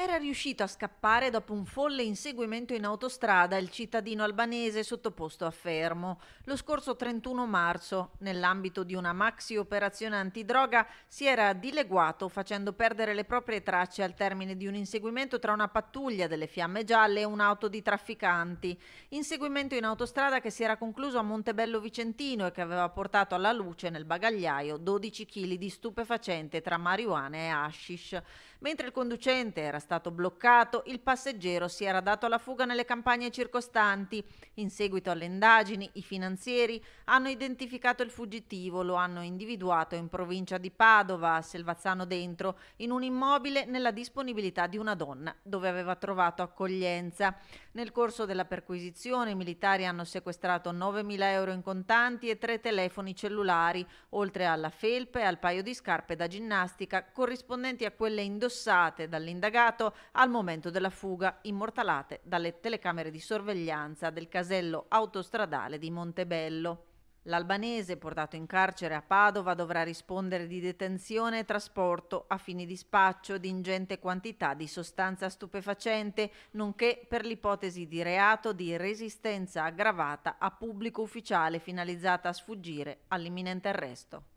Era riuscito a scappare dopo un folle inseguimento in autostrada il cittadino albanese sottoposto a fermo. Lo scorso 31 marzo, nell'ambito di una maxi operazione antidroga, si era dileguato facendo perdere le proprie tracce al termine di un inseguimento tra una pattuglia delle fiamme gialle e un'auto di trafficanti. Inseguimento in autostrada che si era concluso a Montebello Vicentino e che aveva portato alla luce nel bagagliaio 12 kg di stupefacente tra marijuana e hashish. Mentre il conducente era stato stato bloccato, il passeggero si era dato alla fuga nelle campagne circostanti. In seguito alle indagini, i finanzieri hanno identificato il fuggitivo, lo hanno individuato in provincia di Padova, a Selvazzano Dentro, in un immobile nella disponibilità di una donna, dove aveva trovato accoglienza. Nel corso della perquisizione i militari hanno sequestrato 9.000 euro in contanti e tre telefoni cellulari, oltre alla felpe e al paio di scarpe da ginnastica corrispondenti a quelle indossate dall'indagato verificato al momento della fuga, immortalate dalle telecamere di sorveglianza del casello autostradale di Montebello. L'albanese, portato in carcere a Padova, dovrà rispondere di detenzione e trasporto a fini di spaccio di ingente quantità di sostanza stupefacente, nonché per l'ipotesi di reato di resistenza aggravata a pubblico ufficiale finalizzata a sfuggire all'imminente arresto.